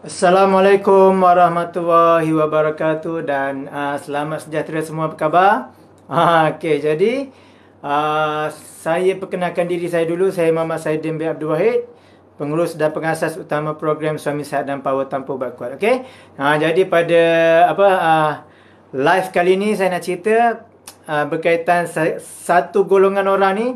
Assalamualaikum warahmatullahi wabarakatuh dan uh, selamat sejahtera semua apa khabar? Uh, ah, okay, jadi uh, saya perkenalkan diri saya dulu. Saya Mama Saidin B. Abdul Wahid, pengurus dan pengasas utama program Suami Sehat dan Power Tanpa Ubat Kuat. Okay? Uh, jadi pada apa uh, live kali ini saya nak cerita uh, berkaitan satu golongan orang ni.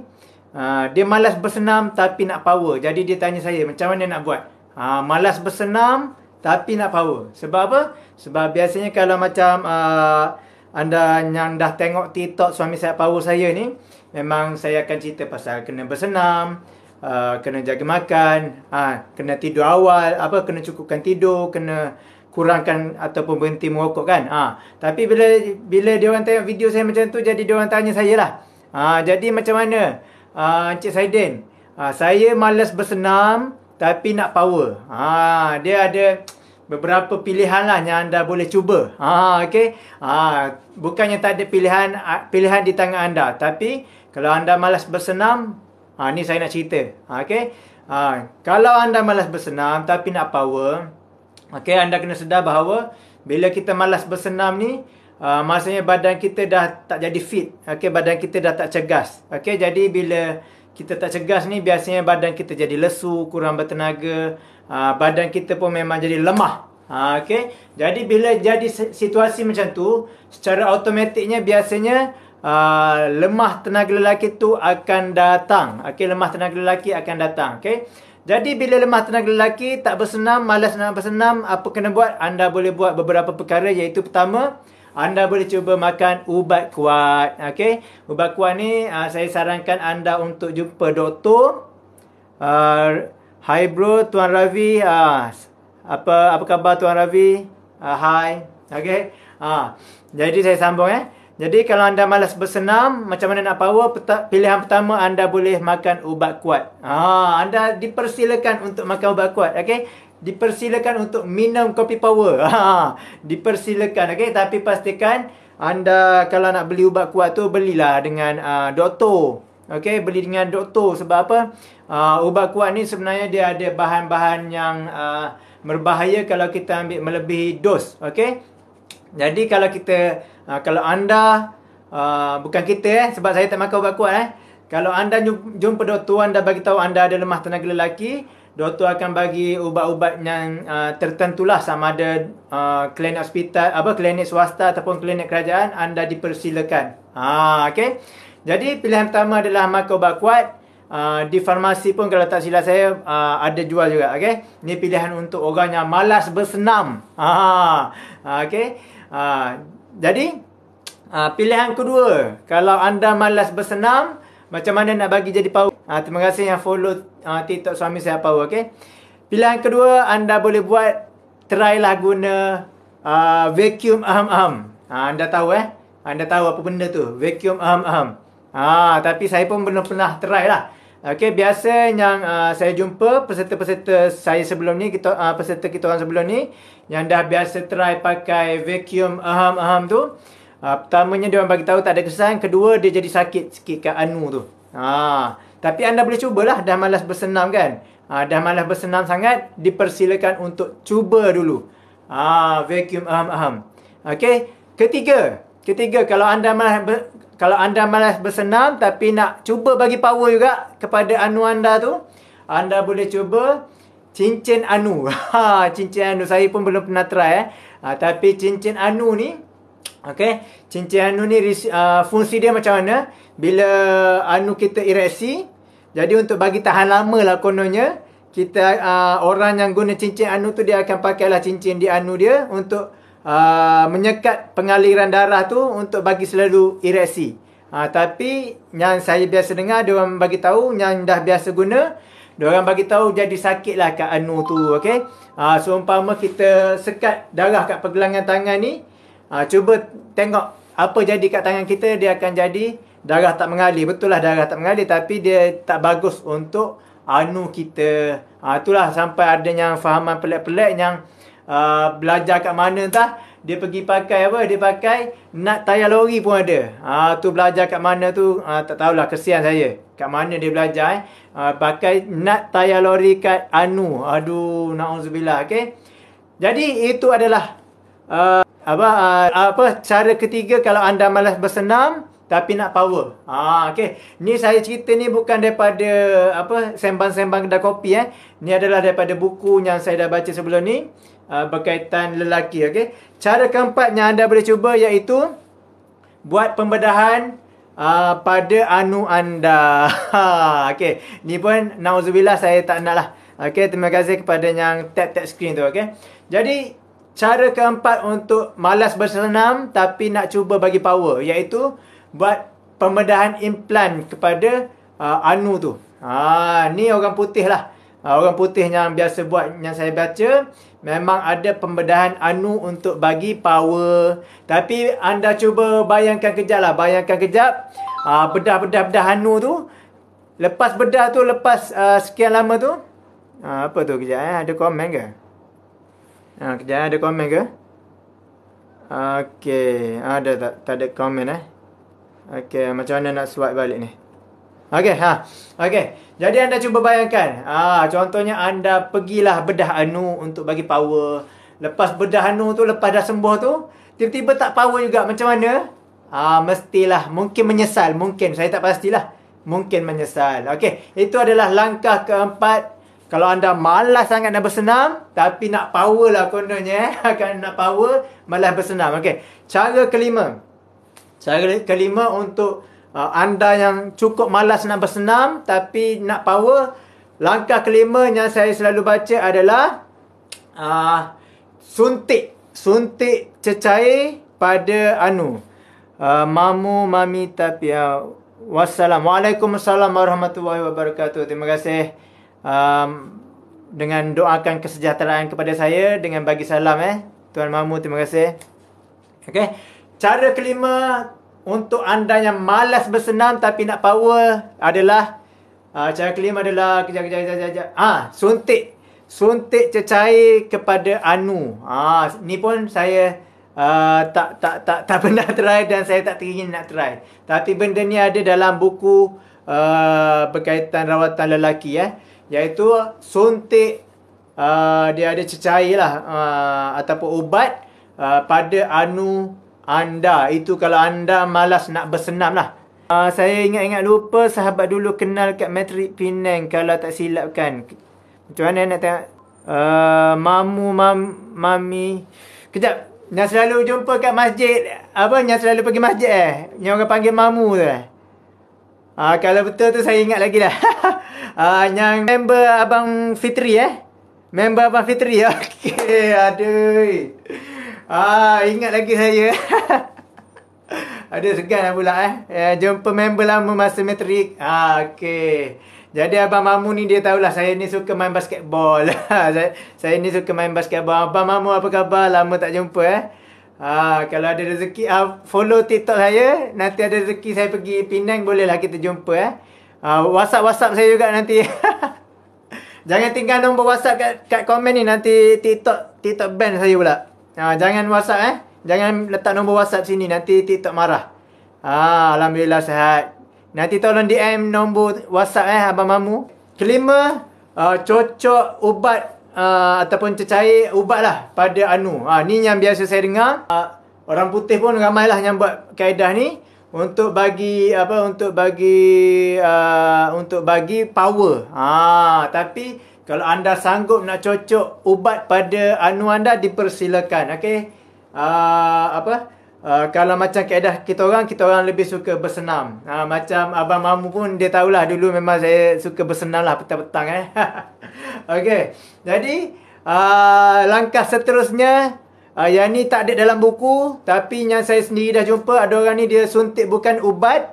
Uh, dia malas bersenam tapi nak power. Jadi dia tanya saya macam mana nak buat? Ha, malas bersenam tapi nak power. Sebab apa? Sebab biasanya kalau macam uh, anda yang dah tengok TikTok suami saya power saya ni, memang saya akan cerita pasal kena bersenam, uh, kena jaga makan, ha, kena tidur awal, apa kena cukupkan tidur, kena kurangkan ataupun berhenti merokok kan. Ha, tapi bila bila dia orang tengok video saya macam tu jadi dia orang tanya saya lah. Ha, jadi macam mana? Uh, Encik Saidin, uh, saya malas bersenam, tapi nak power. Ha, dia ada beberapa pilihan lah yang anda boleh cuba. Ha, okay? ha, bukannya tak ada pilihan pilihan di tangan anda. Tapi kalau anda malas bersenam, ha, ni saya nak cerita. Ha, okay? ha, kalau anda malas bersenam tapi nak power, okay, anda kena sedar bahawa bila kita malas bersenam ni, Uh, maksudnya badan kita dah tak jadi fit. Okay, badan kita dah tak cergas. Okay, jadi bila kita tak cegas ni biasanya badan kita jadi lesu, kurang bertenaga, ah, badan kita pun memang jadi lemah. Ah, okay, Jadi bila jadi situasi macam tu, secara automatiknya biasanya ah, lemah tenaga lelaki tu akan datang. Okay, lemah tenaga lelaki akan datang, Okay, Jadi bila lemah tenaga lelaki, tak bersenam, malas nak bersenam, apa kena buat? Anda boleh buat beberapa perkara iaitu pertama, anda boleh cuba makan ubat kuat. Okey. Ubat kuat ni uh, saya sarankan anda untuk jumpa doktor. Uh, ah, hi bro Tuan Ravi. Uh, apa apa khabar Tuan Ravi? Uh, hi. Okey. Uh, jadi saya sambung eh. Jadi kalau anda malas bersenam, macam mana nak power? Pilihan pertama anda boleh makan ubat kuat. Ha, anda dipersilakan untuk makan ubat kuat, okey? Dipersilakan untuk minum kopi power. Ha, dipersilakan, okey? Tapi pastikan anda kalau nak beli ubat kuat tu belilah dengan uh, doktor. Okey, beli dengan doktor sebab apa? Uh, ubat kuat ni sebenarnya dia ada bahan-bahan yang uh, berbahaya kalau kita ambil melebihi dos, okay? Jadi kalau kita uh, kalau anda uh, bukan kita eh sebab saya tak makan ubat kuat eh. Kalau anda jumpa doktor anda bagi tahu anda ada lemah tenaga lelaki, doktor akan bagi ubat-ubat yang uh, tertentulah sama ada uh, klinik hospital apa klinik swasta ataupun klinik kerajaan anda dipersilakan. Ha okay. Jadi pilihan pertama adalah makan ubat kuat. Uh, di farmasi pun kalau tak silap saya uh, ada jual juga Okay, ni pilihan untuk orang yang malas bersenam ha uh, okey Ha, jadi, ha, pilihan kedua. Kalau anda malas bersenam, macam mana nak bagi jadi power? Ha, terima kasih yang follow ha, TikTok suami saya power. Okay? Pilihan kedua, anda boleh buat try lah guna uh, vacuum aham-aham. Ha, anda tahu eh? Anda tahu apa benda tu? Vacuum aham-aham. Ha, tapi saya pun belum pernah try lah. Okey, biasa yang uh, saya jumpa peserta-peserta saya sebelum ni, kita, uh, peserta kita orang sebelum ni yang dah biasa try pakai vacuum aham-aham tu. Uh, pertamanya dia orang bagi tahu tak ada kesan, kedua dia jadi sakit sikit kat anu tu. Ha. Uh, tapi anda boleh cubalah dah malas bersenam kan. Uh, dah malas bersenam sangat, dipersilakan untuk cuba dulu. Ha, uh, vacuum aham-aham. Okey, ketiga, Ketiga, kalau anda malas ber, kalau anda malas bersenam tapi nak cuba bagi power juga kepada anu anda tu, anda boleh cuba cincin anu. Ha, cincin anu saya pun belum pernah try eh. Ha, tapi cincin anu ni Okay, cincin anu ni uh, fungsi dia macam mana? Bila anu kita ereksi, jadi untuk bagi tahan lama lah kononnya, kita uh, orang yang guna cincin anu tu dia akan pakailah cincin di anu dia untuk uh, menyekat pengaliran darah tu untuk bagi selalu ereksi. Ha, tapi yang saya biasa dengar dia orang bagi tahu yang dah biasa guna dia orang bagi tahu jadi sakitlah kat anu tu okey. Ha, ah, so umpama kita sekat darah kat pergelangan tangan ni ha, cuba tengok apa jadi kat tangan kita dia akan jadi darah tak mengalir. Betul lah darah tak mengalir tapi dia tak bagus untuk anu kita. Ha, itulah sampai ada yang fahaman pelik-pelik yang Ah, belajar kat mana entah dia pergi pakai apa dia pakai nak tayar lori pun ada ha, tu belajar kat mana tu ha, tak tahulah kesian saya kat mana dia belajar eh ha, pakai nak tayar lori kat anu aduh naudzubillah okey jadi itu adalah uh, apa uh, apa cara ketiga kalau anda malas bersenam tapi nak power. Ha okey. Ni saya cerita ni bukan daripada apa sembang-sembang kedai kopi eh. Ni adalah daripada buku yang saya dah baca sebelum ni uh, berkaitan lelaki okey. Cara keempat yang anda boleh cuba iaitu buat pembedahan Uh, pada anu anda. Ha, okay. Ni pun nauzubillah saya tak nak lah. okey. terima kasih kepada yang tap-tap screen tu. okey. Jadi, cara keempat untuk malas bersenam tapi nak cuba bagi power. Iaitu, buat pembedahan implant kepada uh, anu tu. Ha ni orang putih lah. Ha, orang putih yang biasa buat yang saya baca memang ada pembedahan anu untuk bagi power. Tapi anda cuba bayangkan kejap lah, bayangkan kejap. Ah, bedah-bedah bedah anu tu lepas bedah tu lepas uh, sekian lama tu uh, apa tu kejap eh ada komen ke? Ah kejap ada komen ke? Okey, ada tak tak ada komen eh? Okey, macam mana nak swipe balik ni? Okey, ha. Okey. Jadi anda cuba bayangkan, ha, contohnya anda pergilah bedah anu untuk bagi power. Lepas bedah anu tu lepas dah sembuh tu, tiba-tiba tak power juga macam mana? Ah ha, mestilah mungkin menyesal, mungkin saya tak pastilah. Mungkin menyesal. Okey, itu adalah langkah keempat. Kalau anda malas sangat nak bersenam tapi nak power lah kononnya eh. Akan nak power malas bersenam. Okey. Cara kelima. Saya Cara kelima untuk uh, anda yang cukup malas nak bersenam tapi nak power, langkah kelima yang saya selalu baca adalah uh, suntik. Suntik cecair pada anu. Uh, mamu, mami, tapi uh, wassalamualaikum warahmatullahi wabarakatuh. Terima kasih. Um, dengan doakan kesejahteraan kepada saya dengan bagi salam eh. Tuan Mamu terima kasih. Okey. Cara kelima untuk anda yang malas bersenam tapi nak power adalah uh, cara kelima adalah kejap kejap kejap kejap. Ah, ha, suntik. Suntik cecair kepada anu. Ah, ha, ni pun saya uh, tak tak tak tak pernah try dan saya tak teringin nak try. Tapi benda ni ada dalam buku uh, berkaitan rawatan lelaki eh, iaitu suntik uh, dia ada cecair lah uh, ataupun ubat uh, pada anu anda itu kalau anda malas nak bersenam lah. Uh, ah, saya ingat-ingat lupa sahabat dulu kenal kat Matrix Penang kalau tak silapkan. Macam mana nak tengok? Uh, mamu, mam, mami. Kejap. Yang selalu jumpa kat masjid. Apa? Yang selalu pergi masjid eh? Yang orang panggil mamu tu eh? Uh, kalau betul tu saya ingat lagi lah. uh, yang member Abang Fitri eh? Member Abang Fitri. Okay. Aduh. Ah, ingat lagi saya. Ada segan lah pula eh. Ya, jumpa member lama masa metrik. Ha, ah, okey. Jadi Abang Mamu ni dia tahulah saya ni suka main basketball. saya, saya ni suka main basketball. Abang Mamu apa khabar? Lama tak jumpa eh. Ha, kalau ada rezeki, ha, follow TikTok saya. Nanti ada rezeki saya pergi pinang bolehlah kita jumpa eh. Ha, WhatsApp-WhatsApp saya juga nanti. Jangan tinggal nombor WhatsApp kat, kat komen ni nanti TikTok TikTok ban saya pula. Ha, jangan WhatsApp eh. Jangan letak nombor WhatsApp sini. Nanti TikTok marah. Ha, Alhamdulillah sehat. Nanti tolong DM nombor WhatsApp eh Abang Mamu. Kelima, uh, cocok ubat uh, ataupun cecair ubat lah pada Anu. Ha, ni yang biasa saya dengar. Uh, orang putih pun ramailah yang buat kaedah ni. Untuk bagi apa? Untuk bagi uh, untuk bagi power. Ah, ha, tapi kalau anda sanggup nak cocok ubat pada anu anda dipersilakan. Okey. Uh, apa? Uh, kalau macam keadaan kita orang, kita orang lebih suka bersenam. Uh, macam abang mamu pun dia tahulah dulu memang saya suka bersenamlah petang-petang eh. Okey. Jadi uh, langkah seterusnya uh, yang ni tak ada dalam buku tapi yang saya sendiri dah jumpa ada orang ni dia suntik bukan ubat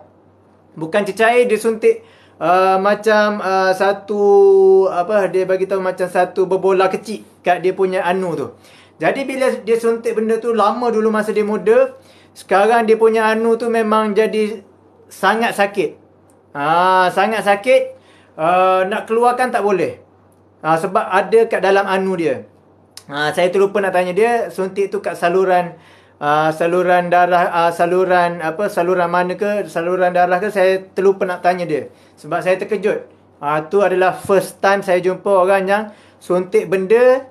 bukan cecair dia suntik uh, macam uh, satu apa dia bagi tahu macam satu berbola kecil kat dia punya anu tu. Jadi bila dia suntik benda tu lama dulu masa dia muda, sekarang dia punya anu tu memang jadi sangat sakit. Ha, sangat sakit. Uh, nak keluarkan tak boleh. Ha, sebab ada kat dalam anu dia. Ha, saya terlupa nak tanya dia, suntik tu kat saluran uh, saluran darah uh, saluran apa saluran mana ke saluran darah ke saya terlupa nak tanya dia sebab saya terkejut uh, tu adalah first time saya jumpa orang yang suntik benda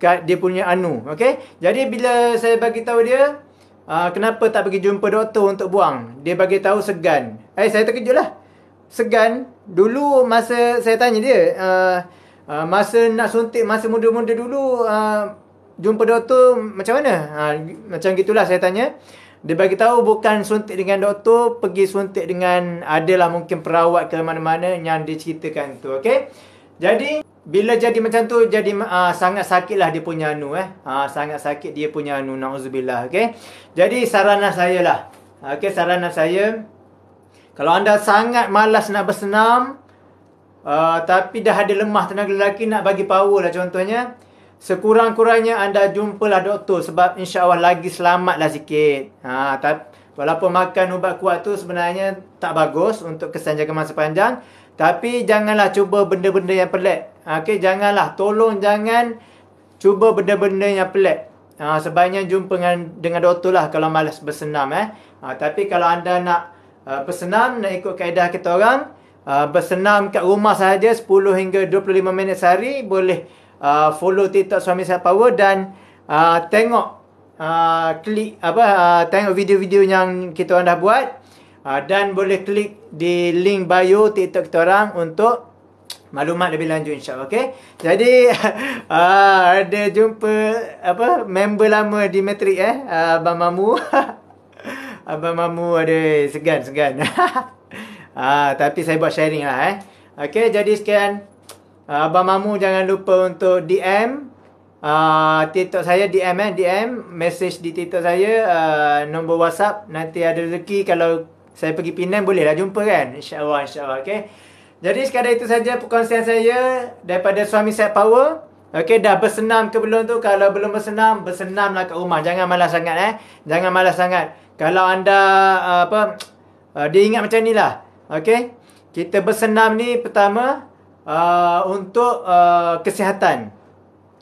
kat dia punya anu okey jadi bila saya bagi tahu dia uh, kenapa tak pergi jumpa doktor untuk buang dia bagi tahu segan eh saya terkejutlah segan dulu masa saya tanya dia uh, Uh, masa nak suntik masa muda-muda dulu uh, jumpa doktor macam mana? Ha, macam gitulah saya tanya. Dia bagi tahu bukan suntik dengan doktor, pergi suntik dengan adalah mungkin perawat ke mana-mana yang dia ceritakan tu, okey? Jadi bila jadi macam tu jadi uh, sangat sakitlah dia punya anu eh. Uh, sangat sakit dia punya anu naudzubillah, okey. Jadi saranan saya lah. Okey, saranan saya kalau anda sangat malas nak bersenam uh, tapi dah ada lemah tenaga lelaki nak bagi power lah contohnya sekurang-kurangnya anda jumpalah doktor sebab insya-Allah lagi selamatlah sikit. Ha tapi walaupun makan ubat kuat tu sebenarnya tak bagus untuk kesan jangka masa panjang, tapi janganlah cuba benda-benda yang pelik. Ha, Okey, janganlah tolong jangan cuba benda-benda yang pelik. Ha sebaiknya jumpa dengan, dengan doktor lah kalau malas bersenam eh. Ha tapi kalau anda nak uh, bersenam nak ikut kaedah kita orang, uh, bersenam kat rumah saja 10 hingga 25 minit sehari boleh uh, follow TikTok suami saya power dan uh, tengok uh, klik apa uh, tengok video-video yang kita orang dah buat uh, dan boleh klik di link bio TikTok kita orang untuk maklumat lebih lanjut insya-Allah okey. Jadi uh, ada jumpa apa member lama di Matrix eh uh, abang mamu. abang mamu ada segan-segan. Ah, uh, tapi saya buat sharing lah eh. Okey, jadi sekian. Ah, Abang Mamu jangan lupa untuk DM uh, ah, TikTok saya DM eh DM Message di TikTok saya uh, Nombor WhatsApp Nanti ada rezeki Kalau saya pergi Penang bolehlah jumpa kan InsyaAllah InsyaAllah okay? Jadi sekadar itu saja perkongsian saya daripada suami saya power. Okay, dah bersenam ke belum tu? Kalau belum bersenam, bersenamlah kat rumah. Jangan malas sangat eh. Jangan malas sangat. Kalau anda apa uh, dia ingat macam nilah. Okey. Kita bersenam ni pertama uh, untuk uh, kesihatan.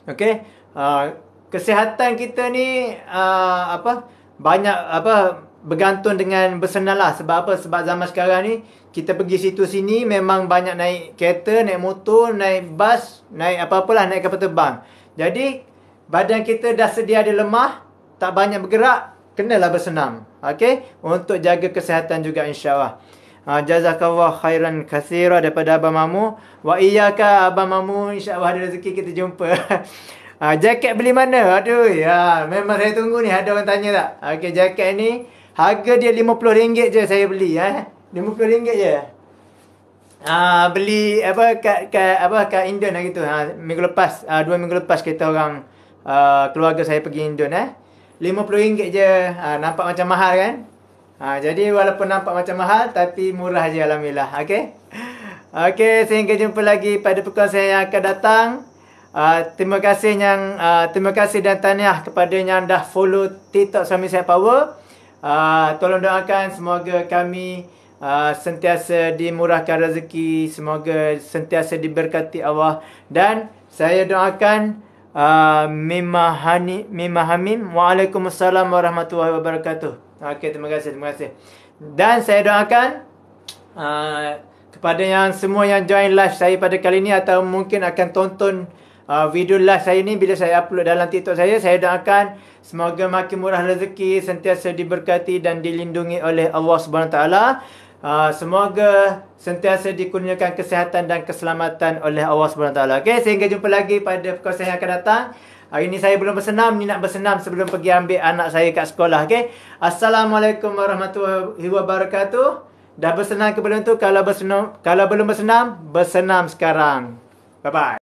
Okey? Uh, kesihatan kita ni uh, apa banyak apa bergantung dengan bersenarlah sebab apa sebab zaman sekarang ni kita pergi situ sini memang banyak naik kereta, naik motor, naik bas, naik apa-apalah naik kapal terbang. Jadi badan kita dah sedia ada lemah, tak banyak bergerak, kenalah bersenam. Okey? Untuk jaga kesihatan juga insya-Allah. Ha, jazakallah khairan kathira daripada Abang Mamu. Wa iyaka Abang Mamu. InsyaAllah ada rezeki kita jumpa. Ha, jaket beli mana? Aduh, ya, memang saya tunggu ni. Ada orang tanya tak? Okey, jaket ni harga dia RM50 je saya beli. Ha? Ya. RM50 je. Ha, beli apa kat, kat apa kat Indon hari lah tu. Ha, minggu lepas, ha, dua minggu lepas kita orang uh, keluarga saya pergi Indon. Eh? RM50 je. Ha, nampak macam mahal kan? Ha, jadi walaupun nampak macam mahal tapi murah je alhamdulillah. Okay, okay, sehingga jumpa lagi pada perkongsian yang akan datang. Uh, terima kasih yang uh, terima kasih dan tahniah kepada yang dah follow TikTok Suami Saya Power. Uh, tolong doakan semoga kami Uh, sentiasa dimurahkan rezeki semoga sentiasa diberkati Allah dan saya doakan uh, mimahani mimahamin waalaikumsalam warahmatullahi wabarakatuh Okey, terima kasih, terima kasih. Dan saya doakan uh, kepada yang semua yang join live saya pada kali ini atau mungkin akan tonton uh, video live saya ini bila saya upload dalam TikTok saya, saya doakan semoga makin murah rezeki, sentiasa diberkati dan dilindungi oleh Allah SWT. Uh, semoga sentiasa dikurniakan kesihatan dan keselamatan oleh Allah SWT Okay, sehingga jumpa lagi pada perkongsian yang akan datang Hari ni saya belum bersenam, ni nak bersenam sebelum pergi ambil anak saya kat sekolah, okey? Assalamualaikum warahmatullahi wabarakatuh. Dah bersenam ke belum tu? Kalau bersenam, kalau belum bersenam, bersenam sekarang. Bye bye.